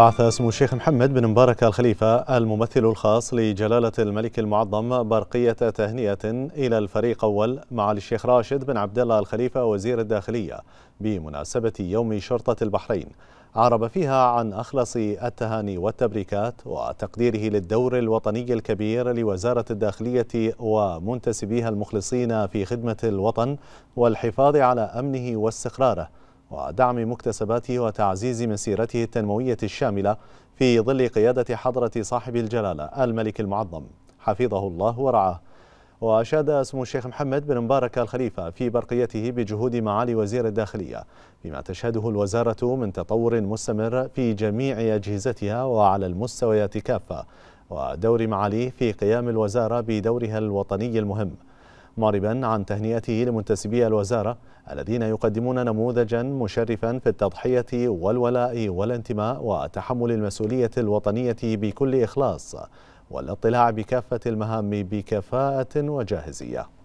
بعث اسم الشيخ محمد بن مبارك الخليفة الممثل الخاص لجلالة الملك المعظم برقية تهنئة إلى الفريق أول مع الشيخ راشد بن عبد الله الخليفة وزير الداخلية بمناسبة يوم شرطة البحرين عرب فيها عن أخلص التهاني والتبريكات وتقديره للدور الوطني الكبير لوزارة الداخلية ومنتسبيها المخلصين في خدمة الوطن والحفاظ على أمنه واستقراره ودعم مكتسباته وتعزيز مسيرته التنموية الشاملة في ظل قيادة حضرة صاحب الجلالة الملك المعظم حفظه الله ورعاه وأشاد سمو الشيخ محمد بن مبارك الخليفة في برقيته بجهود معالي وزير الداخلية بما تشهده الوزارة من تطور مستمر في جميع أجهزتها وعلى المستويات كافة ودور معاليه في قيام الوزارة بدورها الوطني المهم معربا عن تهنئته لمنتسبي الوزارة الذين يقدمون نموذجا مشرفا في التضحية والولاء والانتماء وتحمل المسؤولية الوطنية بكل إخلاص والاطلاع بكافة المهام بكفاءة وجاهزية